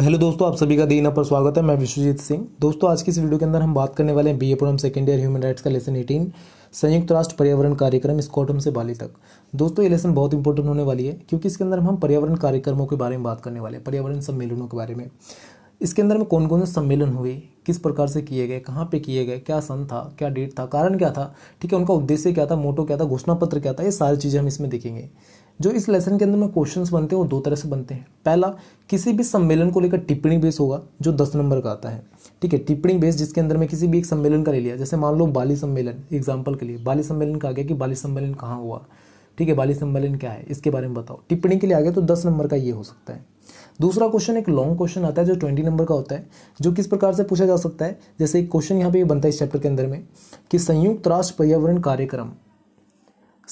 hello दोस्तों आप सभी का दिन पर स्वागत है मैं विश्वजीत सिंह दोस्तों आज की इस वीडियो के अंदर हम बात करने वाले हैं B A programme second year human rights का लेसन एटीन संयुक्त राष्ट्र पर्यावरण कार्यक्रम स्कॉटम से बाली तक दोस्तों ये लेसन बहुत इंपॉर्टेंट होने वाली है क्योंकि इसके अंदर हम पर्यावरण कार्यक्रमों के बारे में बात करने वाले हैं पर्यावरण सम्मेलनों के बारे में इसके अंदर में कौन कौन से सम्मेलन हुए किस प्रकार से किए गए कहाँ पे किए गए क्या सन था क्या डेट था कारण क्या था ठीक है उनका उद्देश्य क्या था मोटो क्या था घोषणा पत्र क्या था ये सारी चीज़ें हम इसमें देखेंगे जो इस लेसन के अंदर में क्वेश्चंस बनते हैं वो दो तरह से बनते हैं पहला किसी भी सम्मेलन को लेकर टिप्पणी बेस होगा जो दस नंबर का आता है ठीक है टिप्पणी बेस जिसके अंदर में किसी भी एक सम्मेलन का ले लिया जैसे मान लो बाली सम्मेलन एग्जाम्पल के लिए बाली सम्मेलन का आ गया कि बाली सम्मेलन कहाँ हुआ ठीक है बाली सम्मेलन क्या है इसके बारे में बताओ टिप्पणी के लिए आ गया तो दस नंबर का ये हो सकता है दूसरा क्वेश्चन एक लॉन्ग क्वेश्चन आता है जो ट्वेंटी नंबर का होता है जो किस प्रकार से पूछा जा सकता है जैसे एक क्वेश्चन यहाँ पे ये बनता है इस चैप्टर के अंदर में कि संयुक्त राष्ट्र पर्यावरण कार्यक्रम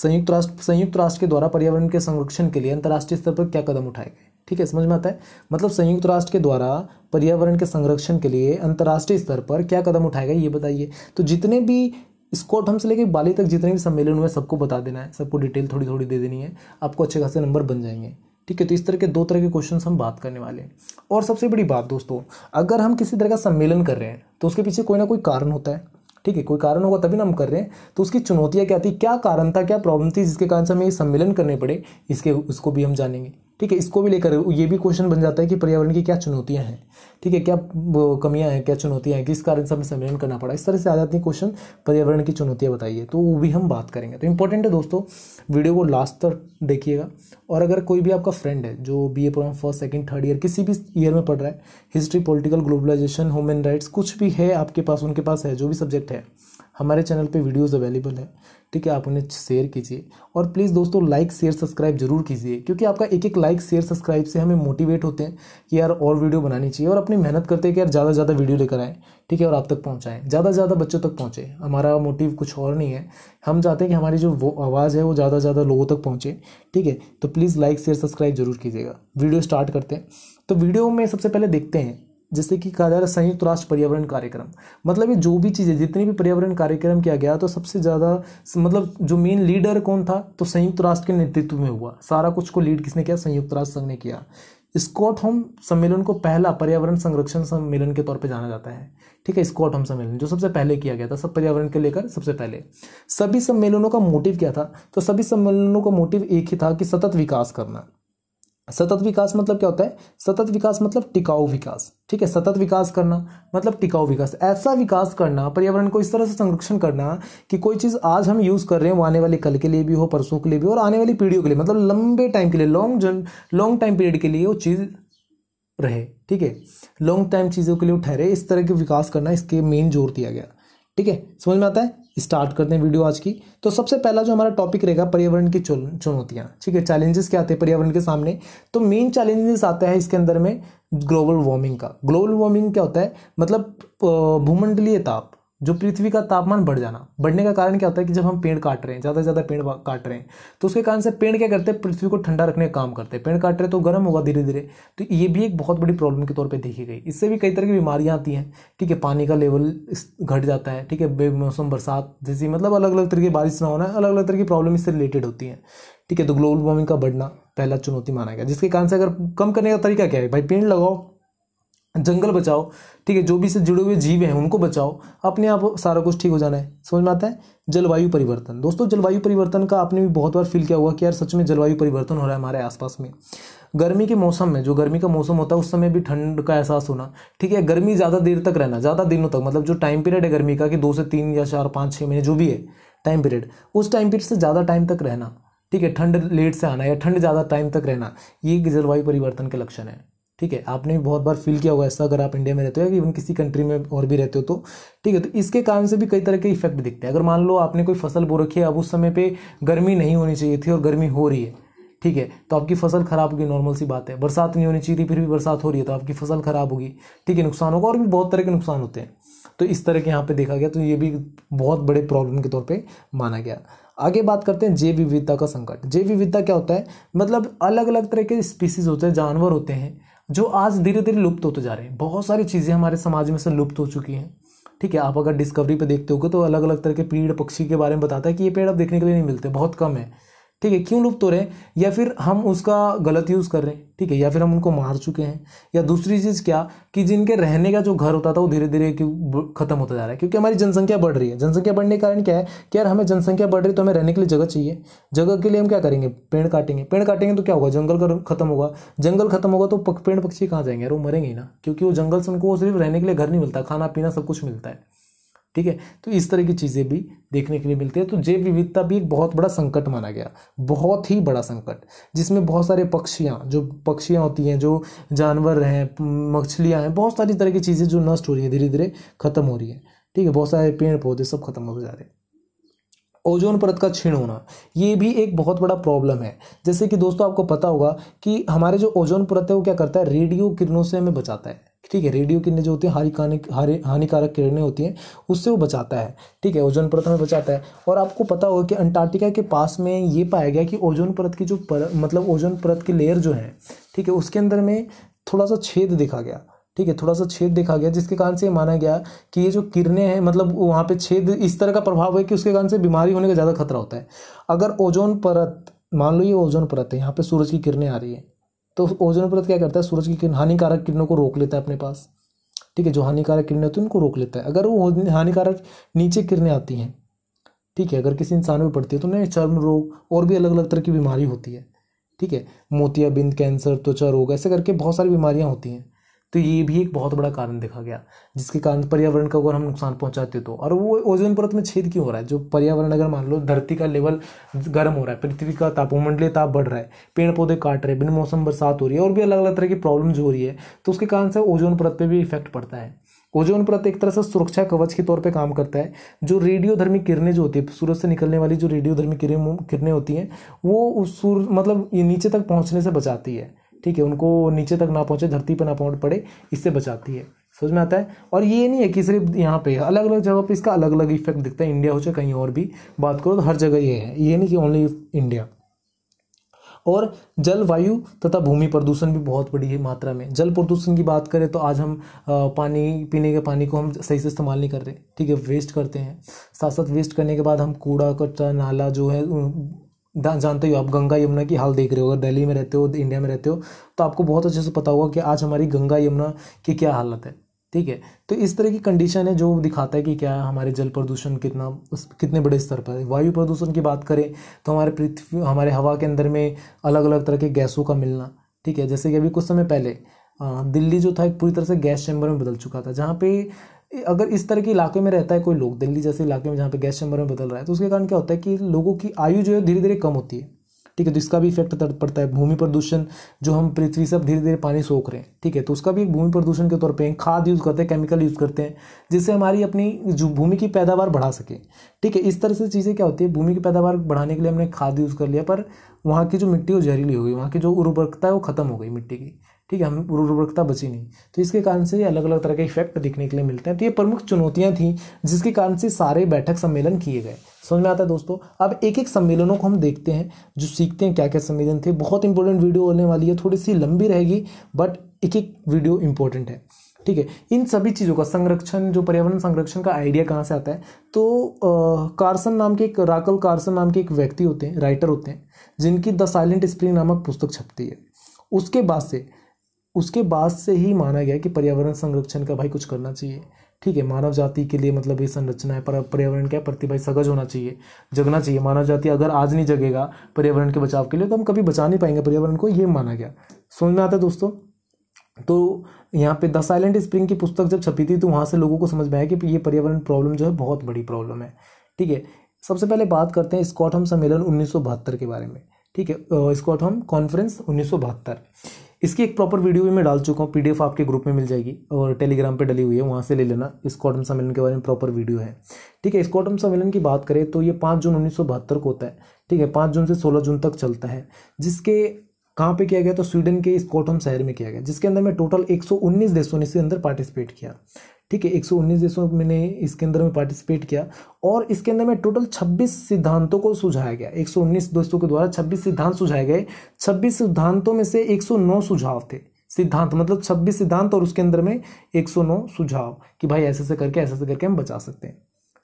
संयुक्त राष्ट्र संयुक्त राष्ट्र के द्वारा पर्यावरण के संरक्षण के लिए अंतर्राष्ट्रीय स्तर पर क्या कदम उठाए गए ठीक है समझ में आता है मतलब संयुक्त राष्ट्र के द्वारा पर्यावरण के संरक्षण के लिए अंतर्राष्ट्रीय स्तर पर क्या कदम उठाए गए ये बताइए तो जितने भी स्कॉटहम से लेके बाली तक जितने भी सम्मेलन हुए सबको बता देना है सबको डिटेल थोड़ी थोड़ी दे देनी है आपको अच्छे खासे नंबर बन जाएंगे ठीक है तो इस तरह के दो तरह के क्वेश्चन हम बात करने वाले हैं और सबसे बड़ी बात दोस्तों अगर हम किसी तरह का सम्मेलन कर रहे हैं तो उसके पीछे कोई ना कोई कारण होता है ठीक है कोई कारण होगा तभी ना हम कर रहे हैं तो उसकी चुनौतियाँ क्या थी क्या कारण था क्या प्रॉब्लम थी जिसके कारण से हमें ये सम्मेलन करने पड़े इसके उसको भी हम जानेंगे ठीक है इसको भी लेकर ये भी क्वेश्चन बन जाता है कि पर्यावरण की क्या चुनौतियाँ हैं ठीक है क्या कमियाँ हैं क्या चुनौतियाँ हैं किस कारण से हमें सम्मेलन करना पड़ा इस तरह से आ जाती है क्वेश्चन पर्यावरण की चुनौतियाँ बताइए तो वो भी हम बात करेंगे तो इंपॉर्टेंट है दोस्तों वीडियो को लास्ट तक देखिएगा और अगर कोई भी आपका फ्रेंड है जो B A programme first second third year किसी भी ईयर में पढ़ रहा है history political globalisation human rights कुछ भी है आपके पास उनके पास है जो भी सब्जेक्ट है हमारे चैनल पे वीडियोस अवेलेबल है ठीक है आप उन्हें शेयर कीजिए और प्लीज़ दोस्तों लाइक शेयर सब्सक्राइब जरूर कीजिए क्योंकि आपका एक एक लाइक शेयर सब्सक्राइब से हमें मोटिवेट होते हैं कि यार और वीडियो बनानी चाहिए और अपनी मेहनत करते हैं कि यार ज़्यादा ज़्यादा वीडियो लेकर आएँ ठीक है और आप तक पहुँचाएँ ज़्यादा ज़्यादा बच्चों तक पहुँचे हमारा मोटिव कुछ और नहीं है हम चाहते हैं कि हमारी जो वो आवाज़ है वो ज़्यादा से ज़्यादा लोगों तक पहुँचे ठीक है तो प्लीज़ लाइक शेयर सब्सक्राइब जरूर कीजिएगा वीडियो स्टार्ट करते हैं तो वीडियो में सबसे पहले देखते हैं जैसे कि कहा जा रहा है संयुक्त राष्ट्र पर्यावरण कार्यक्रम मतलब ये जो भी चीज़ें जितनी भी पर्यावरण कार्यक्रम किया गया तो सबसे ज़्यादा मतलब जो मेन लीडर कौन था तो संयुक्त राष्ट्र के नेतृत्व में हुआ सारा कुछ को लीड किसने किया संयुक्त राष्ट्र संघ ने किया स्कॉट होम सम्मेलन को पहला पर्यावरण संरक्षण सम्मेलन के तौर पर जाना जाता है ठीक है स्कॉट होम सम्मेलन जो सबसे पहले किया गया था सब पर्यावरण के लेकर सबसे पहले सभी सम्मेलनों का मोटिव क्या था तो सभी सम्मेलनों का मोटिव एक ही था कि सतत विकास करना सतत विकास मतलब क्या होता है सतत विकास मतलब टिकाऊ विकास ठीक है सतत विकास करना मतलब टिकाऊ विकास ऐसा विकास करना पर्यावरण को इस तरह से संरक्षण करना कि कोई चीज़ आज हम यूज़ कर रहे हैं वो आने वाले कल के लिए भी हो परसों के लिए भी हो और आने वाली पीढ़ियों के लिए मतलब लंबे टाइम के लिए लॉन्ग जन लॉन्ग टाइम पीरियड के लिए वो चीज़ रहे ठीक है लॉन्ग टाइम चीज़ों के लिए ठहरे इस तरह के विकास करना इसके मेन जोर दिया गया ठीक है समझ में आता है स्टार्ट करते हैं वीडियो आज की तो सबसे पहला जो हमारा टॉपिक रहेगा पर्यावरण की चुनौतियाँ ठीक है चैलेंजेस क्या आते हैं पर्यावरण के सामने तो मेन चैलेंजेस आते हैं इसके अंदर में ग्लोबल वार्मिंग का ग्लोबल वार्मिंग क्या होता है मतलब भूमंडलीय ताप जो पृथ्वी का तापमान बढ़ जाना बढ़ने का कारण क्या होता है कि जब हम पेड़ काट रहे हैं ज़्यादा से ज़्यादा पेड़ काट रहे हैं तो उसके कारण से पेड़ क्या करते हैं पृथ्वी को ठंडा रखने का काम करते हैं पेड़ काट रहे हैं तो गर्म होगा धीरे धीरे तो ये भी एक बहुत बड़ी प्रॉब्लम के तौर पर देखी गई इससे भी कई तरह की बीमारियाँ आती हैं ठीक है पानी का लेवल घट जाता है ठीक है बेमौसम बरसात जैसी मतलब अलग अलग तरह की बारिश ना होना अलग अलग तरह की प्रॉब्लम इससे रिलेटेड होती हैं ठीक है तो ग्लोबल वार्मिंग का बढ़ना पहला चुनौती माना गया जिसके कारण से अगर कम करने का तरीका क्या है भाई पेड़ लगाओ जंगल बचाओ ठीक है जो भी इससे जुड़े हुए जीव हैं उनको बचाओ अपने आप सारा कुछ ठीक हो जाना है समझ में आता है जलवायु परिवर्तन दोस्तों जलवायु परिवर्तन का आपने भी बहुत बार फील किया हुआ कि यार सच में जलवायु परिवर्तन हो रहा है हमारे आसपास में गर्मी के मौसम में जो गर्मी का मौसम होता है उस समय भी ठंड का एहसास होना ठीक है गर्मी ज़्यादा देर तक रहना ज़्यादा दिनों तक मतलब जो टाइम पीरियड है गर्मी का कि दो से तीन या चार पाँच छः महीने जो भी है टाइम पीरियड उस टाइम पीरियड से ज़्यादा टाइम तक रहना ठीक है ठंड लेट से आना या ठंड ज़्यादा टाइम तक रहना ये जलवायु परिवर्तन के लक्षण है ठीक है आपने भी बहुत बार फील किया होगा ऐसा अगर आप इंडिया में रहते हो या इवन किसी कंट्री में और भी रहते हो तो ठीक है तो इसके कारण से भी कई तरह के इफेक्ट दिखते हैं अगर मान लो आपने कोई फसल बो रखी है अब उस समय पे गर्मी नहीं होनी चाहिए थी और गर्मी हो रही है ठीक है तो आपकी फसल खराब होगी नॉर्मल सी बात है बरसात नहीं होनी चाहिए थी फिर भी बरसात हो रही है तो आपकी फसल खराब होगी ठीक है नुकसान होगा और भी बहुत तरह के नुकसान होते हैं तो इस तरह के यहाँ पे देखा गया तो ये भी बहुत बड़े प्रॉब्लम के तौर पे माना गया आगे बात करते हैं जैव विविधता का संकट जैव विविधता क्या होता है मतलब अलग अलग तरह के स्पीसीज होते हैं जानवर होते हैं जो आज धीरे धीरे लुप्त होते जा रहे हैं बहुत सारी चीज़ें हमारे समाज में से लुप्त हो चुकी हैं ठीक है आप अगर डिस्कवरी पे देखते हो तो अलग अलग तरह के पेड़ पक्षी के बारे में बताता है कि ये पेड़ अब देखने के लिए नहीं मिलते बहुत कम है ठीक है क्यों लुप्त हो रहे हैं या फिर हम उसका गलत यूज़ कर रहे हैं ठीक है या फिर हम उनको मार चुके हैं या दूसरी चीज़ क्या कि जिनके रहने का जो घर होता था वो धीरे धीरे क्यों खत्म होता जा रहा है क्योंकि हमारी जनसंख्या बढ़ रही है जनसंख्या बढ़ने के कारण क्या है कि यार हमें जनसंख्या बढ़ रही है तो हमें रहने के लिए जगह चाहिए जगह के लिए हम क्या करेंगे पेड़ काटेंगे पेड़ काटेंगे तो क्या होगा जंगल खत्म होगा जंगल खत्म होगा तो पेड़ पक्षी कहाँ जाएंगे यार वो मरेंगे ना क्योंकि वो जंगल से उनको सिर्फ रहने के लिए घर नहीं मिलता खाना पीना सब कुछ मिलता है ठीक है तो इस तरह की चीज़ें भी देखने के लिए मिलती है तो जैव विविधता भी एक बहुत बड़ा संकट माना गया बहुत ही बड़ा संकट जिसमें बहुत सारे पक्षियाँ जो पक्षियाँ होती हैं जो जानवर हैं मछलियाँ हैं बहुत सारी तरह की चीज़ें जो नष्ट हो रही हैं धीरे धीरे ख़त्म हो रही हैं ठीक है बहुत सारे पेड़ पौधे सब खत्म हो जा रहे हैं ओजोन परत का क्षीण होना ये भी एक बहुत बड़ा प्रॉब्लम है जैसे कि दोस्तों आपको पता होगा कि हमारे जो ओजोन परत है वो क्या करता है रेडियो किरणों से हमें बचाता है ठीक है रेडियो किरणें जो होती हैं हानिकारक हानि हानिकारक किरणें होती हैं उससे वो बचाता है ठीक है ओजोन परत हमें बचाता है और आपको पता होगा कि अंटार्कटिका के पास में ये पाया गया कि ओजोन परत की जो पर मतलब ओजोन परत की लेयर जो है ठीक है उसके अंदर में थोड़ा सा छेद देखा गया ठीक है थोड़ा सा छेद देखा गया जिसके कारण से ये माना गया कि ये जो किरणें हैं मतलब वहाँ पे छेद इस तरह का प्रभाव है कि उसके कारण से बीमारी होने का ज़्यादा खतरा होता है अगर ओजोन परत मान लो ये ओजोन परत है यहाँ पे सूरज की किरणें आ रही है तो ओजोन परत क्या करता है सूरज की किरण हानिकारक किरणों को रोक लेता है अपने पास ठीक है जो हानिकारक किरणें होती है उनको रोक लेता है अगर वो हानिकारक नीचे किरणें आती हैं ठीक है अगर किसी इंसान में पड़ती है तो उन्हें चर्म रोग और भी अलग अलग तरह की बीमारी होती है ठीक है मोतियाबिंद कैंसर त्वचा रोग ऐसे करके बहुत सारी बीमारियाँ होती हैं तो ये भी एक बहुत बड़ा कारण देखा गया जिसके कारण पर्यावरण का अगर हम नुकसान पहुंचाते तो और वो ओजोन परत में छेद क्यों हो रहा है जो पर्यावरण अगर मान लो धरती का लेवल गर्म हो रहा है पृथ्वी का तापमंडलीय ताप बढ़ रहा है पेड़ पौधे काट रहे हैं बिन मौसम बरसात हो रही है और भी अलग अलग तरह की प्रॉब्लम हो रही है तो उसके कारण से ओजोन परत पर भी इफेक्ट पड़ता है ओजोन परत एक तरह से सुरक्षा कवच के तौर पर काम करता है जो रेडियोधर्मी किरणें जो होती है सूरज से निकलने वाली जो रेडियोधर्मी किरणें किरणें होती हैं वो उस सूर्य मतलब ये नीचे तक पहुंचने से बचाती है ठीक है उनको नीचे तक ना पहुँचे धरती पर ना पहुँच पड़े इससे बचाती है समझ में आता है और ये नहीं है कि सिर्फ यहाँ पे अलग अलग जगह पे इसका अलग अलग इफेक्ट दिखता है इंडिया हो चाहे कहीं और भी बात करो तो हर जगह ये है ये नहीं कि ओनली इंडिया और जल वायु तथा भूमि प्रदूषण भी बहुत बड़ी है मात्रा में जल प्रदूषण की बात करें तो आज हम पानी पीने के पानी को हम सही से इस्तेमाल नहीं कर रहे ठीक है वेस्ट करते हैं साथ साथ वेस्ट करने के बाद हम कूड़ा कचरा नाला जो है जानते हो आप गंगा यमुना की हाल देख रहे हो अगर दिल्ली में रहते हो इंडिया में रहते हो तो आपको बहुत अच्छे से पता होगा कि आज हमारी गंगा यमुना की क्या हालत है ठीक है तो इस तरह की कंडीशन है जो दिखाता है कि क्या हमारे जल प्रदूषण कितना उस कितने बड़े स्तर पर है वायु प्रदूषण की बात करें तो हमारे पृथ्वी हमारे हवा के अंदर में अलग अलग तरह के गैसों का मिलना ठीक है जैसे कि अभी कुछ समय पहले दिल्ली जो था एक पूरी तरह से गैस चैम्बर में बदल चुका था जहाँ पे अगर इस तरह के इलाके में रहता है कोई लोग दिल्ली जैसे इलाके में जहाँ पे गैस चैम्बर में बदल रहा है तो उसके कारण क्या होता है कि लोगों की आयु जो है धीरे धीरे कम होती है ठीक है तो इसका भी इफेक्ट पड़ता है भूमि प्रदूषण जो हम पृथ्वी से धीरे धीरे पानी सोख रहे हैं ठीक है तो उसका भी एक भूमि प्रदूषण के तौर पर खाद यूज़ करते हैं केमिकल यूज़ करते हैं जिससे हमारी अपनी जो भूमि की पैदावार बढ़ा सके ठीक है इस तरह से चीज़ें क्या होती है भूमि की पैदावार बढ़ाने के लिए हमने खाद यूज़ कर लिया पर वहाँ की जो मिट्टी वो जहरीली हो गई वहाँ की जो उर्वरकता है वो खत्म हो गई मिट्टी की ठीक है हमें उर्वरकता बची नहीं तो इसके कारण से अलग अलग तरह के इफेक्ट देखने के लिए मिलते हैं तो ये प्रमुख चुनौतियाँ थी जिसके कारण से सारे बैठक सम्मेलन किए गए समझ में आता है दोस्तों अब एक एक सम्मेलनों को हम देखते हैं जो सीखते हैं क्या क्या सम्मेलन थे बहुत इंपॉर्टेंट वीडियो होने वाली है थोड़ी सी लंबी रहेगी बट एक एक वीडियो इंपॉर्टेंट है ठीक है इन सभी चीज़ों का संरक्षण जो पर्यावरण संरक्षण का आइडिया कहाँ से आता है तो कार्सन नाम के एक राकल कार्सन नाम के एक व्यक्ति होते हैं राइटर होते हैं जिनकी द साइलेंट स्प्रिंग नामक पुस्तक छपती है उसके बाद से उसके बाद से ही माना गया कि पर्यावरण संरक्षण का भाई कुछ करना चाहिए ठीक है मानव जाति के लिए मतलब ये संरचना है पर पर्यावरण क्या प्रति भाई सगज होना चाहिए जगना चाहिए मानव जाति अगर आज नहीं जगेगा पर्यावरण के बचाव के लिए तो हम कभी बचा नहीं पाएंगे पर्यावरण को ये माना गया समझ में आता है दोस्तों तो यहाँ पे द साइलेंट स्प्रिंग की पुस्तक जब छपी थी तो वहाँ से लोगों को समझ में आया कि ये पर्यावरण प्रॉब्लम जो है बहुत बड़ी प्रॉब्लम है ठीक है सबसे पहले बात करते हैं स्कॉटहम सम्मेलन उन्नीस के बारे में ठीक है स्कॉटहम कॉन्फ्रेंस उन्नीस इसकी एक प्रॉपर वीडियो भी मैं डाल चुका हूँ पीडीएफ आपके ग्रुप में मिल जाएगी और टेलीग्राम पे डली हुई है वहाँ से ले लेना कॉटम सम्मेलन के बारे में प्रॉपर वीडियो है ठीक है स्कॉटम सम्मेलन की बात करें तो ये पाँच जून उन्नीस को होता है ठीक है पाँच जून से सोलह जून तक चलता है जिसके कहाँ पे किया गया तो स्वीडन के स्कॉटम शहर में किया गया जिसके अंदर में टोटल 119 देशों ने इसके अंदर पार्टिसिपेट किया ठीक है 119 देशों मैंने इसके अंदर में पार्टिसिपेट किया और इसके अंदर में टोटल 26 सिद्धांतों को सुझाया गया 119 दोस्तों के द्वारा 26 सिद्धांत सुझाए गए 26 सिद्धांतों में से 109 सुझाव थे सिद्धांत मतलब 26 सिद्धांत और उसके अंदर में 109 सुझाव कि भाई ऐसे से करके ऐसे से करके हम बचा सकते हैं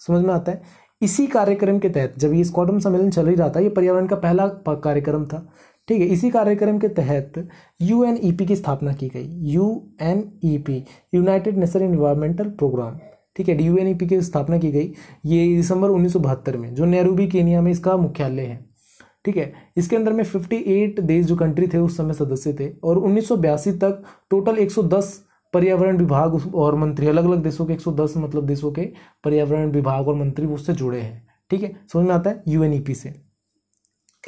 समझ में आता है इसी कार्यक्रम के तहत जब ये स्कॉटम सम्मेलन चल ही रहा था ये पर्यावरण का पहला कार्यक्रम था ठीक है इसी कार्यक्रम के तहत यू e की स्थापना की गई U United Nation environmental programme ठीक है यू e की स्थापना की गई ये दिसंबर उन्नीस में जो नेहरूबी केनिया में इसका मुख्यालय है ठीक है इसके अंदर में 58 देश जो कंट्री थे उस समय सदस्य थे और उन्नीस तक टोटल 110 पर्यावरण विभाग और मंत्री अलग अलग देशों के 110 मतलब देशों के पर्यावरण विभाग और मंत्री उससे जुड़े हैं ठीक है समझ में आता है यूएनईपी e से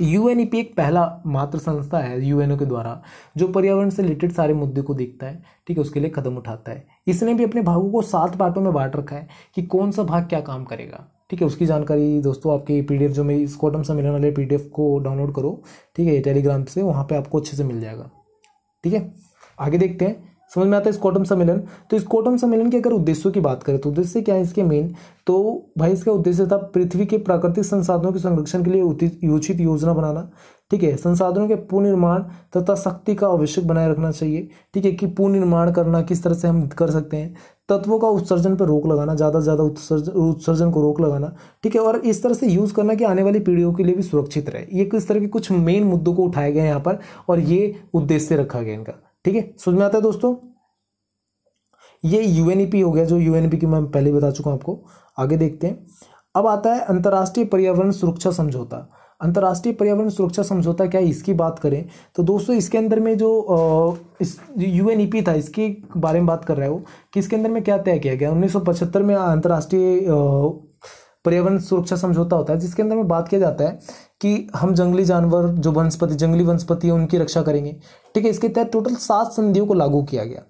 यू एन ई पी एक पहला मात्र संस्था है यू एन ओ के द्वारा जो पर्यावरण से रिलेटेड सारे मुद्दे को देखता है ठीक है उसके लिए कदम उठाता है इसने भी अपने भागों को सात पार्टों में बांट रखा है कि कौन सा भाग क्या काम करेगा ठीक है उसकी जानकारी दोस्तों आपके एफ जो मेरी स्कॉटम से मिलने वाले पी डी एफ को डाउनलोड करो ठीक है टेलीग्राम से वहाँ पर आपको अच्छे से मिल जाएगा ठीक है आगे देखते हैं समझ में आता है स्कोटम सम्मेलन तो स्कोटम सम्मेलन के अगर उद्देश्यों की बात करें तो उद्देश्य क्या है इसके मेन तो भाई इसका उद्देश्य था पृथ्वी के प्राकृतिक संसाधनों के संरक्षण के लिए योजित योजना बनाना ठीक है संसाधनों के पुनर्निर्माण तथा शक्ति का आवश्यक बनाए रखना चाहिए ठीक है कि पुनर्निर्माण करना किस तरह से हम कर सकते हैं तत्वों का उत्सर्जन पर रोक लगाना ज़्यादा से ज़्यादा उत्सर्जन उत्सर्जन को रोक लगाना ठीक है और इस तरह से यूज़ करना कि आने वाली पीढ़ियों के लिए भी सुरक्षित रहे ये किस तरह के कुछ मेन मुद्दों को उठाए गए हैं यहाँ पर और ये उद्देश्य रखा गया इनका ठीक है समझ में आता है दोस्तों ये यूएनईपी e हो गया जो यूएनईपी e की मैं पहले बता चुका हूं आपको आगे देखते हैं अब आता है अंतर्राष्ट्रीय पर्यावरण सुरक्षा समझौता अंतर्राष्ट्रीय पर्यावरण सुरक्षा समझौता क्या है इसकी बात करें तो दोस्तों इसके अंदर में जो इस यू एन e था इसके बारे में बात कर रहे हो कि इसके अंदर में क्या तय किया गया उन्नीस में अंतर्राष्ट्रीय पर्यावरण सुरक्षा समझौता होता है जिसके अंदर में बात किया जाता है कि हम जंगली जानवर जो वनस्पति जंगली वनस्पति है उनकी रक्षा करेंगे ठीक है इसके तहत टोटल सात संधियों को लागू किया गया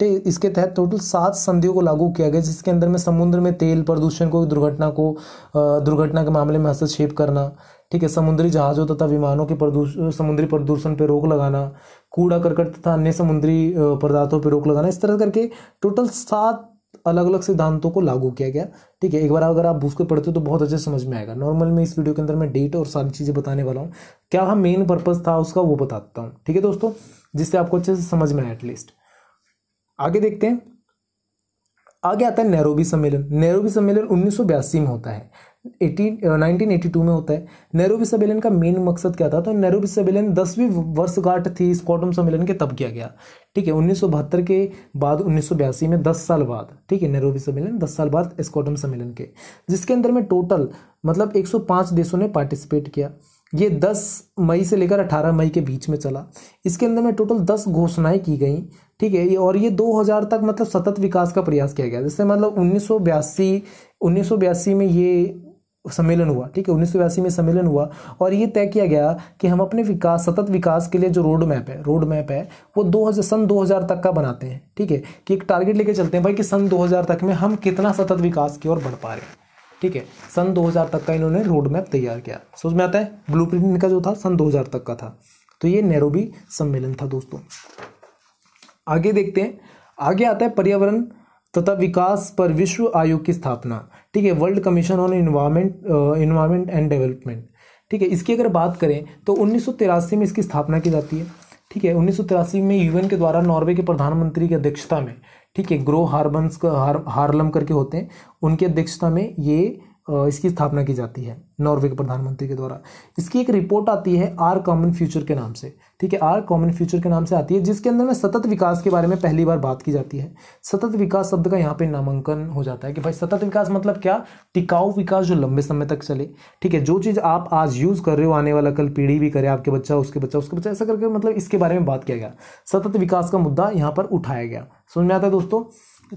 ठीक है इसके तहत टोटल सात संधियों को लागू किया गया जिसके अंदर में समुद्र में तेल प्रदूषण को दुर्घटना को दुर्घटना के मामले में हस्तक्षेप करना ठीक है समुद्री जहाज़ों तथा विमानों के प्रदूषण समुद्री प्रदूषण पर रोक लगाना कूड़ा करकट तथा अन्य समुद्री पदार्थों पर रोक लगाना इस तरह करके टोटल सात अलग अलग सिद्धांतों को लागू किया गया ठीक है एक बार अगर आप उसको पढ़ते हो तो बहुत अच्छे समझ में आएगा नॉर्मल में इस वीडियो के अंदर मैं डेट और सारी चीज़ें बताने वाला हूँ क्या हम मेन पर्पज़ था उसका वो बताता हूँ ठीक है दोस्तों जिससे आपको अच्छे से समझ में आए एटलीस्ट आगे देखते हैं आगे आता है नैरोबी सम्मेलन नैरोबी सम्मेलन उन्नीस में होता है एटीन नाइनटीन एटी टू में होता है नेहरूबी सम्मेलन का मेन मकसद क्या था तो नेहरूबी सम्मेलन दसवीं वर्षगांठ थी स्कॉटम सम्मेलन के तब किया गया ठीक है उन्नीस के बाद उन्नीस में 10 साल बाद ठीक है नेहरूबी सम्मेलन 10 साल बाद स्कॉटम सम्मेलन के जिसके अंदर में टोटल मतलब 105 देशों ने पार्टिसिपेट किया ये 10 मई से लेकर 18 मई के बीच में चला इसके अंदर में टोटल 10 घोषणाएं की गई ठीक है और ये 2000 तक मतलब सतत विकास का प्रयास किया गया जिससे मतलब उन्नीस उन्नीस में ये सम्मेलन हुआ ठीक है उन्नीस में सम्मेलन हुआ और ये तय किया गया कि हम अपने विकास सतत विकास के लिए जो रोड मैप है रोड मैप है वो 2000 सन 2000 तक का बनाते हैं ठीक है कि एक टारगेट लेके चलते हैं भाई कि सन 2000 तक में हम कितना सतत विकास की ओर बढ़ पा रहे हैं ठीक है सन 2000 तक का इन्होंने रोड मैप तैयार किया समझ में आता है ब्लू का जो था सन दो तक का था तो ये नैरोबी सम्मेलन था दोस्तों आगे देखते हैं आगे आता है पर्यावरण तथा विकास पर विश्व आयोग की स्थापना ठीक है world commission on environment environment and development ठीक है इसकी अगर बात करें तो उन्नीस में इसकी स्थापना की जाती है ठीक है उन्नीस में यूएन के द्वारा नॉर्वे के प्रधानमंत्री की अध्यक्षता में ठीक है ग्रो हार्बन्स का हार हार्लम करके होते हैं उनकी अध्यक्षता में ये इसकी स्थापना की जाती है नॉर्वे के प्रधानमंत्री के द्वारा इसकी एक रिपोर्ट आती है आर कॉमन फ्यूचर के नाम से ठीक है आर कॉमन फ्यूचर के नाम से आती है जिसके अंदर में सतत विकास के बारे में पहली बार बात की जाती है सतत विकास शब्द का यहाँ पे नामांकन हो जाता है कि भाई सतत विकास मतलब क्या टिकाऊ विकास जो लंबे समय तक चले ठीक है जो चीज़ आप आज यूज़ कर रहे हो आने वाला कल पीढ़ी भी करे आपके बच्चा उसके बच्चा उसके बच्चा ऐसा करके मतलब इसके बारे में बात किया गया सतत विकास का मुद्दा यहाँ पर उठाया गया समझ में आता है दोस्तों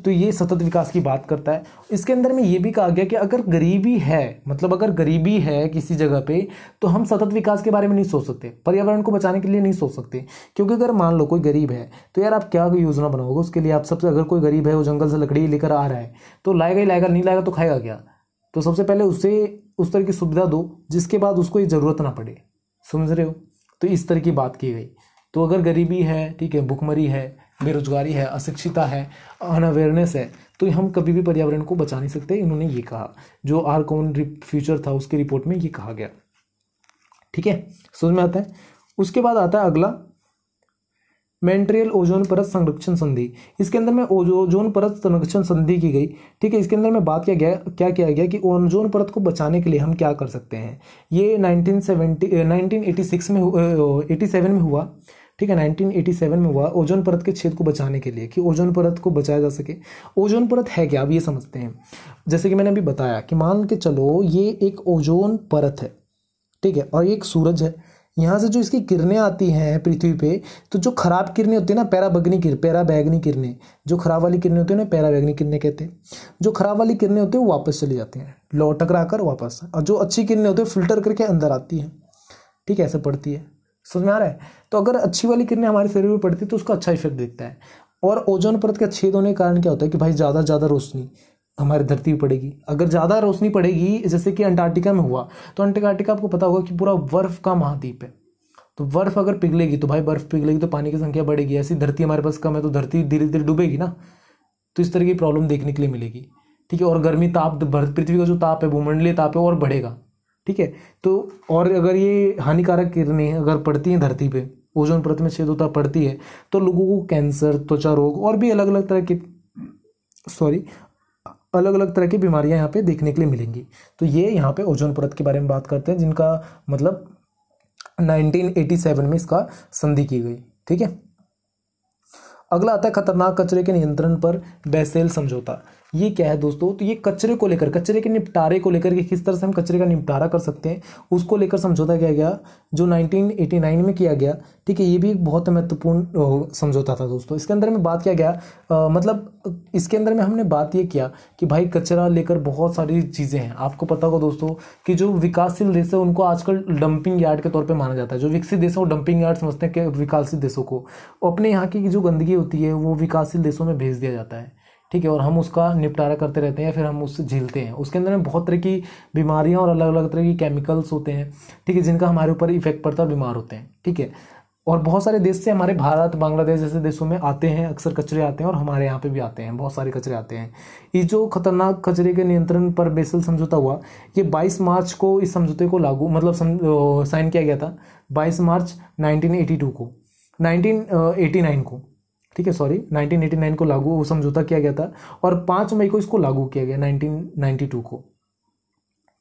तो ये सतत विकास की बात करता है इसके अंदर में ये भी कहा गया कि अगर गरीबी है मतलब अगर गरीबी है किसी जगह पे तो हम सतत विकास के बारे में नहीं सोच सकते पर्यावरण को बचाने के लिए नहीं सोच सकते क्योंकि अगर मान लो कोई गरीब है तो यार आप क्या योजना बनाओगे उसके लिए आप सबसे अगर कोई गरीब है वो जंगल से लकड़ी लेकर आ रहा है तो लाएगा ही लाएगा नहीं लाएगा तो खाएगा क्या तो सबसे पहले उसे उस तरह की सुविधा दो जिसके बाद उसको ये ज़रूरत ना पड़े समझ रहे हो तो इस तरह की बात की गई तो अगर गरीबी है ठीक है भुखमरी है बेरोजगारी है अशिक्षिता है अनअवेयरनेस है तो हम कभी भी पर्यावरण को बचा नहीं सकते इन्होंने ये कहा जो आर कॉमन फ्यूचर था उसकी रिपोर्ट में ये कहा गया ठीक है समझ में आता है उसके बाद आता है अगला मेंट्रियल ओजोन परत संरक्षण संधि इसके अंदर में ओजोन परत संरक्षण संधि की गई ठीक है इसके अंदर में बात किया गया क्या किया गया कि ओजोन परत को बचाने के लिए हम क्या कर सकते हैं ये 1970 1986 में एटी सेवन में हुआ ठीक है 1987 में हुआ ओजोन परत के छेद को बचाने के लिए कि ओजोन परत को बचाया जा सके ओजोन परत है क्या अब ये समझते हैं जैसे कि मैंने अभी बताया कि मान के चलो ये एक ओजोन परत है ठीक है और ये एक सूरज है यहाँ से जो इसकी किरणें आती हैं पृथ्वी पे तो जो खराब किरणें होती है ना पैरा बग्नी किर बैगनी किरणें जो खराब वाली किरणें होती है ना पैरा बैगनी किरणें कहते हैं जो खराब वाली किरणें होती है वो वापस चली जाती हैं लौ टकरा कर वापस और जो अच्छी किरणें होती है फिल्टर करके अंदर आती हैं ठीक है ऐसे पड़ती है समझ में आ रहा है तो अगर अच्छी वाली किरणें हमारे शरीर में पड़ती है तो उसका अच्छा इफेक्ट दिखता है और ओजोन परत का छेद होने के कारण क्या होता है कि भाई ज़्यादा ज़्यादा रोशनी हमारी धरती पर पड़ेगी अगर ज़्यादा रोशनी पड़ेगी जैसे कि अंटार्कटिका में हुआ तो अंटार्कटिका आपको पता होगा कि पूरा बर्फ का महाद्वीप है तो बर्फ अगर पिघलेगी तो भाई बर्फ पिघलेगी तो पानी की संख्या बढ़ेगी ऐसी धरती हमारे पास कम है तो धरती धीरे धीरे डूबेगी ना तो इस तरह की प्रॉब्लम देखने के लिए मिलेगी ठीक है और गर्मी ताप पृथ्वी का जो ताप है भूमंडलीय ताप है और बढ़ेगा ठीक है तो और अगर ये हानिकारक किरणें अगर पड़ती हैं धरती पे ओजोन परत में छेद होता पड़ती है तो लोगों को कैंसर त्वचा रोग और भी अलग अलग तरह के सॉरी अलग अलग तरह की बीमारियां यहाँ पे देखने के लिए मिलेंगी तो ये यहाँ पे ओजोन परत के बारे में बात करते हैं जिनका मतलब 1987 में इसका संधि की गई ठीक है अगला आता है खतरनाक कचरे के नियंत्रण पर बैसेल समझौता ये क्या है दोस्तों तो ये कचरे को लेकर कचरे के निपटारे को लेकर के किस तरह से हम कचरे का निपटारा कर सकते हैं उसको लेकर समझौता किया गया जो 1989 में किया गया ठीक है ये भी एक बहुत महत्वपूर्ण समझौता था दोस्तों इसके अंदर में बात किया गया आ, मतलब इसके अंदर में हमने बात ये किया कि भाई कचरा लेकर बहुत सारी चीज़ें हैं आपको पता होगा दोस्तों कि जो विकासशील देश है उनको आजकल डंपिंग यार्ड के तौर पर माना जाता है जो विकसित देश है वो डंपिंग यार्ड समझते हैं विकासशील देशों को अपने यहाँ की जो गंदगी होती है वो विकासशील देशों में भेज दिया जाता है ठीक है और हम उसका निपटारा करते रहते हैं या फिर हम उससे झेलते हैं उसके अंदर में बहुत तरह की बीमारियाँ और अलग अलग तरह की केमिकल्स होते हैं ठीक है जिनका हमारे ऊपर इफेक्ट पड़ता है और बीमार होते हैं ठीक है और बहुत सारे देश से हमारे भारत बांग्लादेश जैसे देशों में आते हैं अक्सर कचरे आते हैं और हमारे यहाँ पे भी आते हैं बहुत सारे कचरे आते हैं ये जो खतरनाक कचरे के नियंत्रण पर बेसल समझौता हुआ ये 22 मार्च को इस समझौते को लागू मतलब साइन किया गया था 22 मार्च 1982 को 1989 को ठीक है सॉरी 1989 को लागू वो समझौता किया गया था और पाँच मई को इसको लागू किया गया 1992 को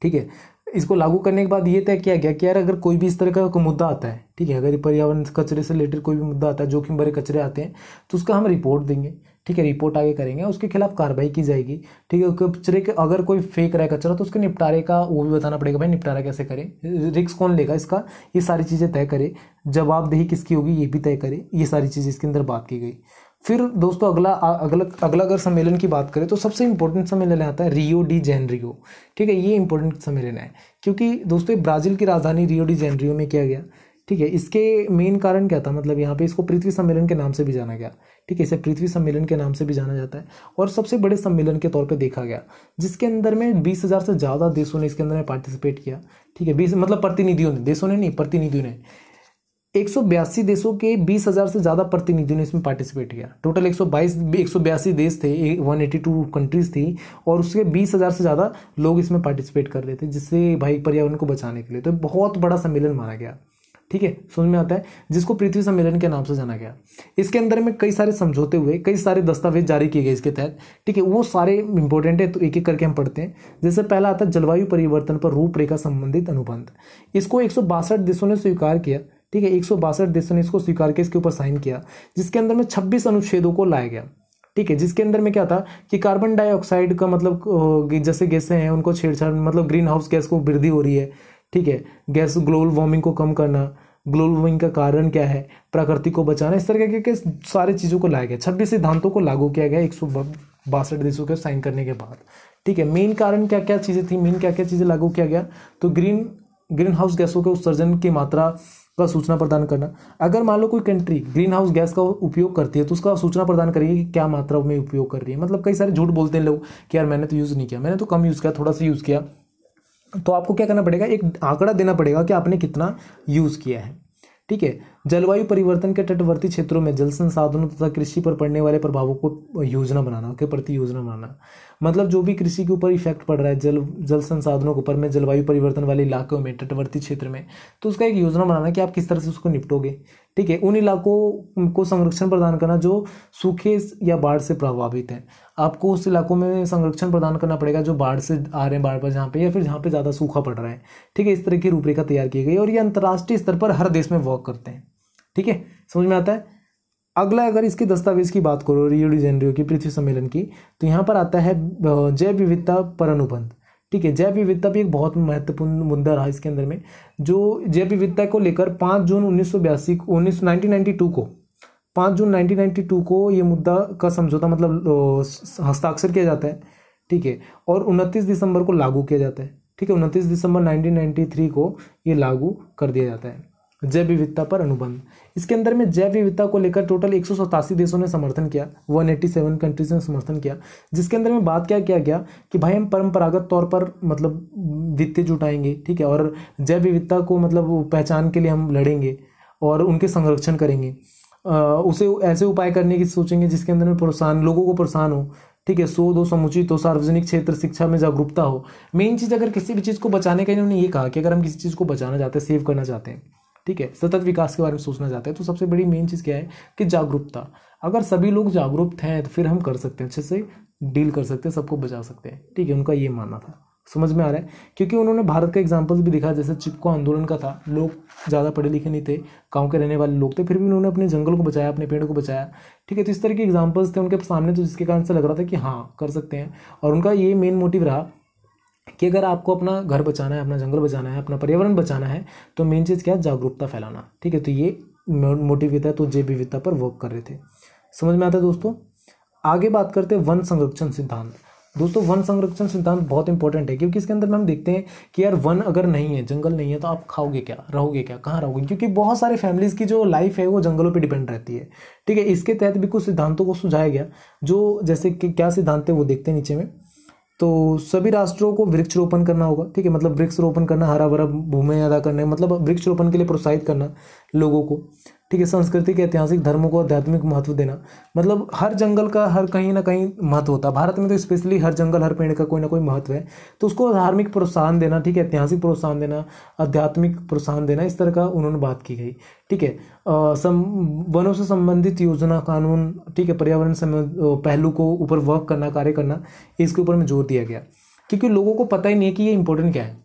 ठीक है इसको लागू करने के बाद ये तय किया गया कि यार अगर कोई भी इस तरह का कोई मुद्दा आता है ठीक है अगर पर्यावरण कचरे से रिलेटेड कोई भी मुद्दा आता है जोखिम भरे कचरे आते हैं तो उसका हम रिपोर्ट देंगे ठीक है रिपोर्ट आगे करेंगे उसके खिलाफ कार्रवाई की जाएगी ठीक है कचरे के अगर कोई फेक रहा है कचरा तो उसके निपटारे का वो भी बताना पड़ेगा भाई निपटारा कैसे करें रिक्स कौन लेगा इसका ये सारी चीज़ें तय करे जवाबदेही किसकी होगी ये भी तय करे ये सारी चीज़ें इसके अंदर बात की गई फिर दोस्तों अगला अगला अगला अगर सम्मेलन की बात करें तो सबसे इम्पोर्टेंट सम्मेलन आता है रियो डी जेनरियो ठीक है ये इम्पोर्टेंट सम्मेलन है क्योंकि दोस्तों ब्राज़ील की राजधानी रियो डी जेनरियो में किया गया ठीक है इसके मेन कारण क्या था मतलब यहाँ पे इसको पृथ्वी सम्मेलन के नाम से भी जाना गया ठीक है इसे पृथ्वी सम्मेलन के नाम से भी जाना जाता है और सबसे बड़े सम्मेलन के तौर पर देखा गया जिसके अंदर में बीस हज़ार से ज़्यादा देशों ने इसके अंदर में पार्टिसिपेट किया ठीक है बीस मतलब प्रतिनिधियों ने देशों ने नहीं प्रतिनिधियों ने एक देशों के बीस हज़ार से ज़्यादा प्रतिनिधियों ने इसमें पार्टिसिपेट किया टोटल एक सौ देश थे 182 कंट्रीज थी और उसके बीस हज़ार से ज़्यादा लोग इसमें पार्टिसिपेट कर रहे थे जिससे भाई पर्यावरण को बचाने के लिए तो बहुत बड़ा सम्मेलन माना गया ठीक है समझ में आता है जिसको पृथ्वी सम्मेलन के नाम से जाना गया इसके अंदर में कई सारे समझौते हुए कई सारे दस्तावेज जारी किए गए इसके तहत ठीक है वो सारे इंपॉर्टेंट है तो एक एक करके हम पढ़ते हैं जैसे पहला आता है जलवायु परिवर्तन पर रूपरेखा संबंधित अनुबंध इसको एक देशों ने स्वीकार किया ठीक है एक देशों ने इसको स्वीकार के इसके ऊपर साइन किया जिसके अंदर में छब्बीस अनुच्छेदों को लाया गया ठीक है जिसके अंदर में क्या था कि कार्बन डाइऑक्साइड का मतलब जैसे गैसें हैं उनको छेड़छाड़ मतलब ग्रीन हाउस गैस को वृद्धि हो रही है ठीक है गैस ग्लोबल वार्मिंग को कम करना ग्लोबल वार्मिंग का कारण क्या है प्रकृति को बचाना इस तरह के, के सारे चीज़ों को लाया गया छब्बीस सिद्धांतों को लागू किया गया एक सौ बासठ देशों के साइन करने के बाद ठीक है मेन कारण क्या क्या चीज़ें थी मेन क्या क्या चीज़ें लागू किया गया तो ग्रीन ग्रीन हाउस गैसों के उत्सर्जन की मात्रा का सूचना प्रदान करना अगर मान लो कोई कंट्री ग्रीन हाउस गैस का उपयोग करती है तो उसका सूचना प्रदान करेगी कि क्या मात्रा में उपयोग कर रही है मतलब कई सारे झूठ बोलते हैं लोग कि यार मैंने तो यूज़ नहीं किया मैंने तो कम यूज़ किया थोड़ा सा यूज़ किया तो आपको क्या करना पड़ेगा एक आंकड़ा देना पड़ेगा कि आपने कितना यूज़ किया है ठीक है जलवायु परिवर्तन के तटवर्ती क्षेत्रों में जल संसाधनों तथा कृषि पर पड़ने वाले प्रभावों को योजना बनाना के प्रति योजना बनाना मतलब जो भी कृषि के ऊपर इफेक्ट पड़ रहा है जल जल संसाधनों के ऊपर में जलवायु परिवर्तन वाले इलाकों में तटवर्ती क्षेत्र में तो उसका एक योजना बनाना कि आप किस तरह से उसको निपटोगे ठीक है उन इलाकों को संरक्षण प्रदान करना जो सूखे या बाढ़ से प्रभावित हैं आपको उस इलाकों में संरक्षण प्रदान करना पड़ेगा जो बाढ़ से आ रहे हैं बाढ़ पर जहाँ पे या फिर जहाँ पे ज़्यादा सूखा पड़ रहा है ठीक है इस तरह की रूपरेखा तैयार की गई और ये अंतर्राष्ट्रीय स्तर पर हर देश में वर्क करते हैं ठीक है समझ में आता है अगला अगर इसके दस्तावेज की बात करो रियो जेनरियो की पृथ्वी सम्मेलन की तो यहाँ पर आता है जैव विविधता पर अनुबंध ठीक है जैव विविधता भी एक बहुत महत्वपूर्ण मुद्दा रहा इसके अंदर में जो जैव विविधता को लेकर पाँच जून उन्नीस सौ बयासी उन्नीस को पाँच जून 1992 को ये मुद्दा का समझौता मतलब हस्ताक्षर किया जाता है ठीक है और उनतीस दिसंबर को लागू किया जाता है ठीक है उनतीस दिसंबर 1993 को ये लागू कर दिया जाता है जैव विविधता पर अनुबंध इसके अंदर में जैव विविधता को लेकर टोटल एक देशों ने समर्थन किया 187 कंट्रीज ने समर्थन किया जिसके अंदर में बात क्या किया गया कि भाई हम परंपरागत तौर पर मतलब वित्तीय जुटाएंगे ठीक है और जैव विविधता को मतलब पहचान के लिए हम लड़ेंगे और उनके संरक्षण करेंगे उसे ऐसे उपाय करने की सोचेंगे जिसके अंदर में प्रोत्साहन लोगों को प्रोत्साहन हो ठीक है शोध हो समुचित हो सार्वजनिक क्षेत्र शिक्षा में जागरूकता हो मेन चीज़ अगर किसी भी चीज़ को बचाने का इन्होंने ये कहा कि अगर हम किसी चीज़ को बचाना चाहते हैं सेव करना चाहते हैं ठीक है सतत विकास के बारे में सोचना चाहते हैं तो सबसे बड़ी मेन चीज़ क्या है कि जागरूकता अगर सभी लोग जागरूक हैं तो फिर हम कर सकते हैं अच्छे से डील कर सकते हैं सबको बचा सकते हैं ठीक है उनका ये मानना था समझ में आ रहा है क्योंकि उन्होंने भारत का एग्जाम्पल्स भी दिखा जैसे चिपको आंदोलन का था लोग ज़्यादा पढ़े लिखे नहीं थे गाँव के रहने वाले लोग थे फिर भी उन्होंने अपने जंगल को बचाया अपने पेड़ को बचाया ठीक है तो इस तरह के एग्जाम्पल्स थे उनके सामने तो जिसके कारण से लग रहा था कि हाँ कर सकते हैं और उनका ये मेन मोटिव रहा कि अगर आपको अपना घर बचाना है अपना जंगल बचाना है अपना पर्यावरण बचाना है तो मेन चीज़ क्या है जागरूकता फैलाना ठीक है तो ये मोटिव था तो जैव विविधता पर वर्क कर रहे थे समझ में आता है दोस्तों आगे बात करते हैं वन संरक्षण सिद्धांत दोस्तों वन संरक्षण सिद्धांत बहुत इंपॉर्टेंट है क्योंकि इसके अंदर में हम देखते हैं कि यार वन अगर नहीं है जंगल नहीं है तो आप खाओगे क्या रहोगे क्या कहाँ रहोगे क्योंकि बहुत सारे फैमिलीज़ की जो लाइफ है वो जंगलों पे डिपेंड रहती है ठीक है इसके तहत भी कुछ सिद्धांतों को सुझाया गया जो जैसे कि क्या सिद्धांत है वो देखते हैं नीचे में तो सभी राष्ट्रों को वृक्षरोपण करना होगा ठीक है मतलब वृक्षरोपण करना हरा भरा भूमि अदा करने मतलब वृक्षरोपण के लिए प्रोत्साहित करना लोगों को ठीक है संस्कृति के ऐतिहासिक धर्मों को आध्यात्मिक महत्व देना मतलब हर जंगल का हर कहीं ना कहीं महत्व होता है भारत में तो स्पेशली हर जंगल हर पेड़ का कोई ना कोई महत्व है तो उसको धार्मिक प्रोत्साहन देना ठीक है ऐतिहासिक प्रोत्साहन देना आध्यात्मिक प्रोत्साहन देना इस तरह का उन्होंने बात की गई ठीक है सम वनों से संबंधित योजना कानून ठीक है पर्यावरण पहलू को ऊपर वर्क करना कार्य करना इसके ऊपर में जोर दिया गया क्योंकि लोगों को पता ही नहीं है कि ये इंपॉर्टेंट क्या है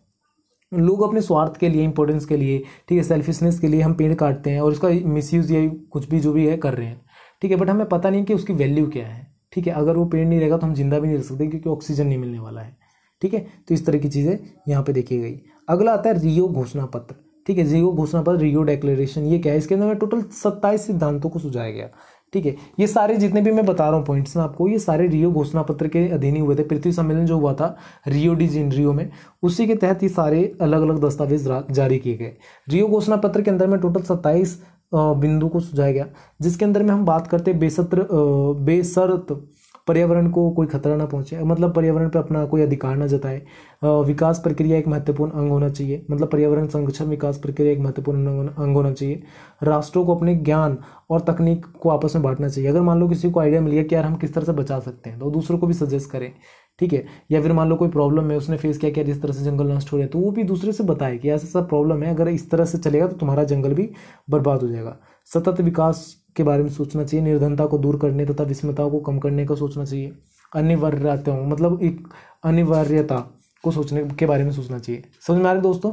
लोग अपने स्वार्थ के लिए इंपॉर्टेंस के लिए ठीक है सेल्फिशनेस के लिए हम पेड़ काटते हैं और उसका मिस यूज़ या कुछ भी जो भी है कर रहे हैं ठीक है बट हमें पता नहीं कि उसकी वैल्यू क्या है ठीक है अगर वो पेड़ नहीं रहेगा तो हम जिंदा भी नहीं रह सकते क्योंकि ऑक्सीजन नहीं मिलने वाला है ठीक है तो इस तरह की चीज़ें यहाँ पे देखी गई अगला आता है रियो घोषणा पत्र ठीक है रियो घोषणा पत्र रियो डेक्लेरेशन ये क्या है इसके अंदर टोटल सत्ताईस सिद्धांतों को सुझाया गया ठीक है ये सारे जितने भी मैं बता रहा हूँ पॉइंट्स ना आपको ये सारे रियो घोषणा पत्र के अधीन ही हुए थे पृथ्वी सम्मेलन जो हुआ था रियो डी जिन रियो में उसी के तहत ये सारे अलग अलग दस्तावेज जारी किए गए रियो घोषणा पत्र के अंदर में टोटल सत्ताईस बिंदु को सुझाया गया जिसके अंदर में हम बात करते बेसत्र बेसरत पर्यावरण को कोई खतरा ना पहुंचे मतलब पर्यावरण पर अपना कोई अधिकार ना जताए विकास प्रक्रिया एक महत्वपूर्ण अंग होना चाहिए मतलब पर्यावरण संरक्षण विकास प्रक्रिया एक महत्वपूर्ण अंग होना चाहिए राष्ट्रों को अपने ज्ञान और तकनीक को आपस में बांटना चाहिए अगर मान लो किसी को आइडिया मिल गया कि यार हम किस तरह से बचा सकते हैं तो दूसरों को भी सजेस्ट करें ठीक है या फिर मान लो कोई प्रॉब्लम है उसने फेस किया क्या जिस तरह से जंगल नष्ट हो रहा है तो वो भी दूसरे से बताए कि ऐसा सा प्रॉब्लम है अगर इस तरह से चलेगा तो तुम्हारा जंगल भी बर्बाद हो जाएगा सतत विकास के बारे में सोचना चाहिए निर्धनता को दूर करने तथा विस्मताओं को कम करने का सोचना चाहिए अनिवार्यता मतलब एक अनिवार्यता को सोचने के बारे में सोचना चाहिए समझ में आ रहे दोस्तों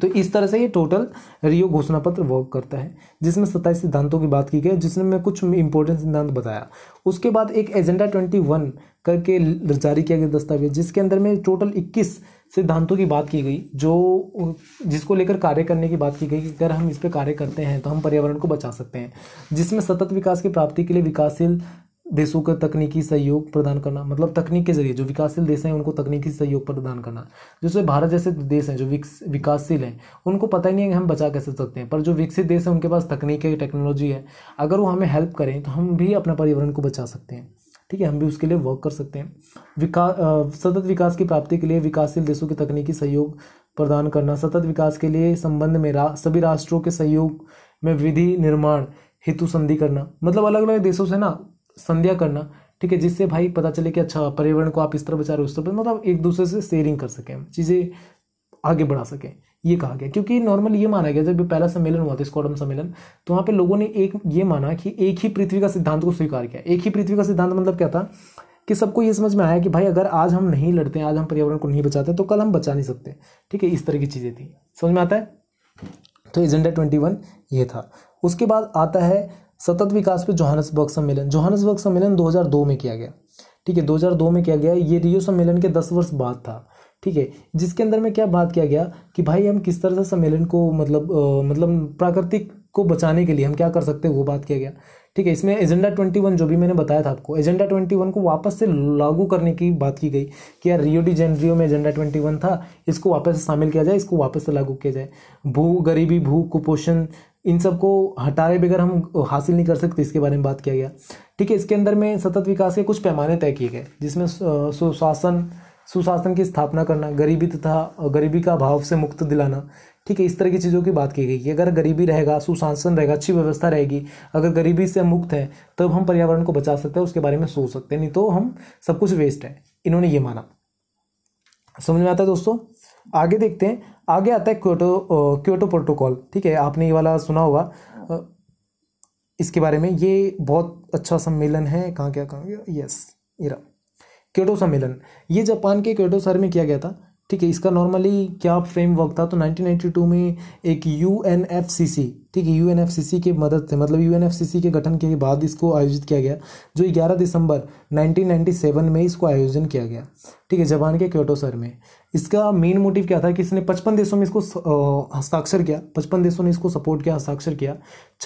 तो इस तरह से ये टोटल रियो घोषणा पत्र वर्क करता है जिसमें सत्ताईस सिद्धांतों की बात की गई जिसमें मैं कुछ इंपॉर्टेंट सिद्धांत बताया उसके बाद एक एजेंडा ट्वेंटी वन करके जारी किया गया दस्तावेज जिसके अंदर में टोटल इक्कीस सिद्धांतों की बात की गई जो जिसको लेकर कार्य करने की बात की गई कि अगर हम इस पर कार्य करते हैं तो हम पर्यावरण को बचा सकते हैं जिसमें सतत विकास की प्राप्ति के लिए विकासशील देशों का तकनीकी सहयोग प्रदान करना मतलब तकनीक के जरिए जो विकासशील देश हैं उनको तकनीकी सहयोग प्रदान करना जैसे भारत जैसे देश हैं जो विकासशील हैं उनको पता ही नहीं है कि हम बचा कैसे सकते हैं पर जो विकसित देश हैं उनके पास तकनीक है टेक्नोलॉजी है अगर वो हमें हेल्प करें तो हम भी अपना पर्यावरण को बचा सकते हैं ठीक है हम भी उसके लिए वर्क कर सकते हैं विकास सतत विकास की प्राप्ति के लिए विकासशील देशों के तकनीकी सहयोग प्रदान करना सतत विकास के लिए संबंध में रा, सभी राष्ट्रों के सहयोग में विधि निर्माण हेतु संधि करना मतलब अलग अलग देशों से ना संध्या करना ठीक है जिससे भाई पता चले कि अच्छा पर्यावरण को आप इस तरह बचा रहे हो उस तरह मतलब एक दूसरे से शेयरिंग कर सकें चीज़ें आगे बढ़ा सकें ये कहा गया क्योंकि नॉर्मल ये माना गया जब पहला सम्मेलन हुआ था स्कॉटम सम्मेलन तो वहाँ पे लोगों ने एक ये माना कि एक ही पृथ्वी का सिद्धांत को स्वीकार किया एक ही पृथ्वी का सिद्धांत मतलब क्या था कि सबको ये समझ में आया कि भाई अगर आज हम नहीं लड़ते हैं आज हम पर्यावरण को नहीं बचाते तो कल हम बचा नहीं सकते ठीक है इस तरह की चीज़ें थी समझ में आता है तो एजेंडा ट्वेंटी वन ये था उसके बाद आता है सतत विकास पे जोहानसबर्ग सम्मेलन जोहानसबर्ग सम्मेलन 2002 में किया गया ठीक है 2002 में किया गया ये रियो सम्मेलन के 10 वर्ष बाद था ठीक है जिसके अंदर में क्या बात किया गया कि भाई हम किस तरह से सम्मेलन को मतलब आ, मतलब प्राकृतिक को बचाने के लिए हम क्या कर सकते हैं वो बात किया गया ठीक है इसमें एजेंडा ट्वेंटी वन जो भी मैंने बताया था आपको एजेंडा ट्वेंटी वन को वापस से लागू करने की बात की गई कि यार रियो डी जेनरियो में एजेंडा ट्वेंटी वन था इसको वापस से शामिल किया जाए इसको वापस से लागू किया जाए भू गरीबी भू कुपोषण इन सबको हटाए बगैर हम हासिल नहीं कर सकते इसके बारे में बात किया गया ठीक है इसके अंदर में सतत विकास के कुछ पैमाने तय किए गए जिसमें सुशासन सुशासन की स्थापना करना गरीबी तथा गरीबी का भाव से मुक्त दिलाना ठीक है इस तरह की चीज़ों की बात की गई कि अगर गरीबी रहेगा सुशासन रहेगा अच्छी व्यवस्था रहेगी अगर गरीबी से मुक्त है तब हम पर्यावरण को बचा सकते हैं उसके बारे में सोच सकते हैं नहीं तो हम सब कुछ वेस्ट है इन्होंने ये माना समझ में आता है दोस्तों आगे देखते हैं आगे आता है क्योटो क्योटो प्रोटोकॉल ठीक है आपने ये वाला सुना होगा इसके बारे में ये बहुत अच्छा सम्मेलन है कहाँ क्या कहाँ गया यस इरा क्योटो सम्मेलन ये जापान के क्योटो शहर में किया गया था ठीक है इसका नॉर्मली क्या फ्रेमवर्क था तो 1992 में एक यू ठीक है यू के मदद से मतलब यू के गठन के बाद इसको आयोजित किया गया जो 11 दिसंबर 1997 में इसको आयोजन किया गया ठीक है जापान के क्योटो सर में इसका मेन मोटिव क्या था कि इसने 55 देशों में इसको हस्ताक्षर किया 55 देशों ने इसको सपोर्ट किया हस्ताक्षर किया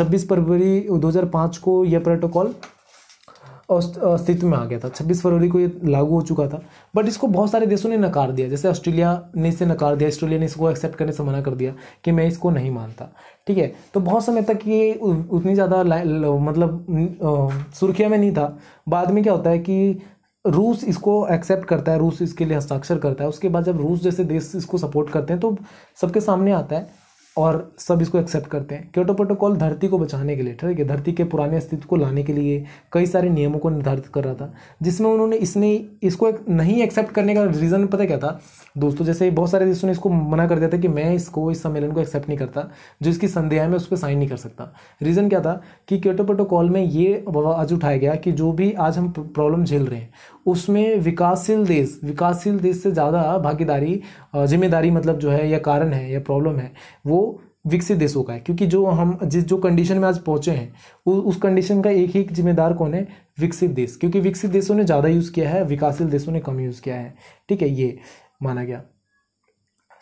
26 फरवरी 2005 को यह प्रोटोकॉल अस्तित्व में आ गया था छब्बीस फरवरी को ये लागू हो चुका था बट इसको बहुत सारे देशों ने नकार दिया जैसे ऑस्ट्रेलिया ने इसे नकार दिया ऑस्ट्रेलिया ने इसको एक्सेप्ट करने से मना कर दिया कि मैं इसको नहीं मानता ठीक है तो बहुत समय तक ये उतनी ज़्यादा मतलब सुर्खिया में नहीं था बाद में क्या होता है कि रूस इसको एक्सेप्ट करता है रूस इसके लिए हस्ताक्षर करता है उसके बाद जब रूस जैसे देश इसको सपोर्ट करते हैं तो सबके सामने आता है और सब इसको एक्सेप्ट करते हैं क्योटो प्रोटोकॉल धरती को बचाने के लिए ठीक है धरती के पुराने अस्तित्व को लाने के लिए कई सारे नियमों को निर्धारित कर रहा था जिसमें उन्होंने इसने इसको एक नहीं एक्सेप्ट करने का रीज़न पता क्या था दोस्तों जैसे बहुत सारे देशों ने इसको मना कर दिया था कि मैं इसको इस सम्मेलन को एक्सेप्ट नहीं करता जो इसकी संदेह है मैं उस पर साइन नहीं कर सकता रीज़न क्या था कि क्योटो प्रोटोकॉल में ये आज उठाया गया कि जो भी आज हम प्रॉब्लम झेल रहे हैं उसमें विकासशील देश विकासशील देश से ज़्यादा भागीदारी जिम्मेदारी मतलब जो है या कारण है या प्रॉब्लम है वो विकसित देशों का है क्योंकि जो हम जिस जो कंडीशन में आज पहुंचे हैं उ, उस कंडीशन का एक ही जिम्मेदार कौन है विकसित देश क्योंकि विकसित देशों ने ज़्यादा यूज़ किया है विकासशील देशों ने कम यूज़ किया है ठीक है ये माना गया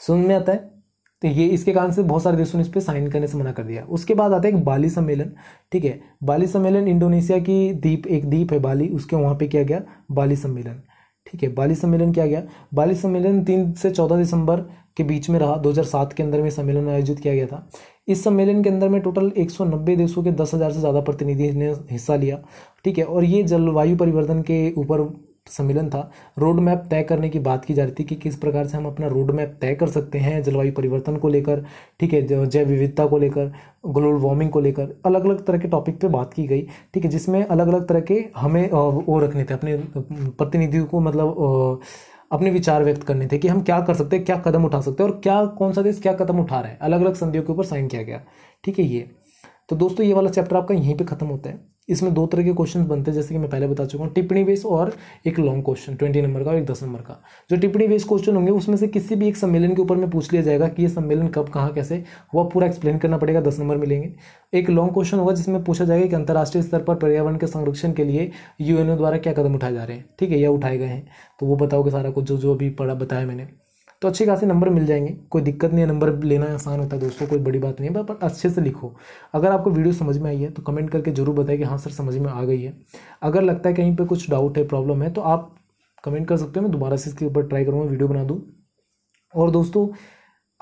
सुन में आता है तो ये इसके कारण से बहुत सारे देशों ने इस पर साइन करने से मना कर दिया उसके बाद आता है एक बाली सम्मेलन ठीक है बाली सम्मेलन इंडोनेशिया की द्वीप एक द्वीप है बाली उसके वहाँ पे किया गया बाली सम्मेलन ठीक है बाली सम्मेलन क्या गया बाली सम्मेलन तीन से चौदह दिसंबर के बीच में रहा 2007 के अंदर में सम्मेलन आयोजित किया गया था इस सम्मेलन के अंदर में टोटल 190 देशों के 10,000 से ज़्यादा प्रतिनिधि ने हिस्सा लिया ठीक है और ये जलवायु परिवर्तन के ऊपर सम्मेलन था रोड मैप तय करने की बात की जा रही थी कि किस प्रकार से हम अपना रोड मैप तय कर सकते हैं जलवायु परिवर्तन को लेकर ठीक है जैव विविधता को लेकर ग्लोबल वार्मिंग को लेकर अलग अलग तरह के टॉपिक पे बात की गई ठीक है जिसमें अलग अलग तरह के हमें वो रखने थे अपने प्रतिनिधियों को मतलब अपने विचार व्यक्त करने थे कि हम क्या कर सकते हैं क्या कदम उठा सकते हैं और क्या कौन सा देश क्या कदम उठा रहा है अलग अलग संधियों के ऊपर साइन किया गया ठीक है ये तो दोस्तों ये वाला चैप्टर आपका यहीं पे ख़त्म होता है इसमें दो तरह के क्वेश्चन बनते हैं जैसे कि मैं पहले बता चुका हूँ टिप्पणी बेस और एक लॉन्ग क्वेश्चन ट्वेंटी नंबर का और एक दस नंबर का जो टिप्पणी बेस क्वेश्चन होंगे उसमें से किसी भी एक सम्मेलन के ऊपर में पूछ लिया जाएगा कि ये सम्मेलन कब कहाँ कैसे हुआ पूरा एक्सप्लेन करना पड़ेगा दस नंबर मिलेंगे एक लॉन्ग क्वेश्चन होगा जिसमें पूछा जाएगा कि अंतर्राष्ट्रीय स्तर पर पर्यावरण के संरक्षण के लिए यू द्वारा क्या कदम उठाए जा रहे हैं ठीक है या उठाए गए हैं तो वो बताओगे सारा कुछ जो जो अभी पढ़ा बताया मैंने तो अच्छे खासे नंबर मिल जाएंगे कोई दिक्कत नहीं है नंबर लेना आसान होता है दोस्तों कोई बड़ी बात नहीं है पर अच्छे से लिखो अगर आपको वीडियो समझ में आई है तो कमेंट करके जरूर बताएं कि हाँ सर समझ में आ गई है अगर लगता है कहीं पर कुछ डाउट है प्रॉब्लम है तो आप कमेंट कर सकते हो मैं दोबारा से इसके ऊपर ट्राई करूँगा वीडियो बना दूँ और दोस्तों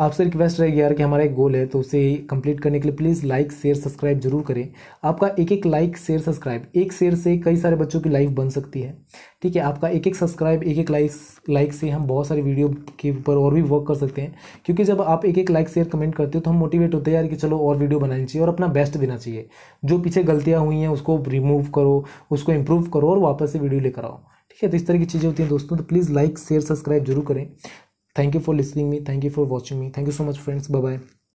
आपसे रिक्वेस्ट रहेगी यार कि हमारा एक गोल है तो उसे कंप्लीट करने के लिए प्लीज़ लाइक शेयर सब्सक्राइब जरूर करें आपका एक एक लाइक शेयर सब्सक्राइब एक शेयर से कई सारे बच्चों की लाइफ बन सकती है ठीक है आपका एक एक सब्सक्राइब एक एक लाइक लाइक से हम बहुत सारे वीडियो के ऊपर और भी वर्क कर सकते हैं क्योंकि जब आप एक एक लाइक शेयर कमेंट करते हो तो हम मोटिवेट होते हैं यार कि चलो और वीडियो बनानी चाहिए और अपना बेस्ट देना चाहिए जो पीछे गलतियाँ हुई हैं उसको रिमूव करो उसको इम्प्रूव करो और वापस से वीडियो लेकर आओ ठीक है तो इस तरह की चीज़ें होती हैं दोस्तों तो प्लीज़ लाइक शेयर सब्सक्राइब जरूर करें thank you for listening me thank you for watching me thank you so much friends bye bye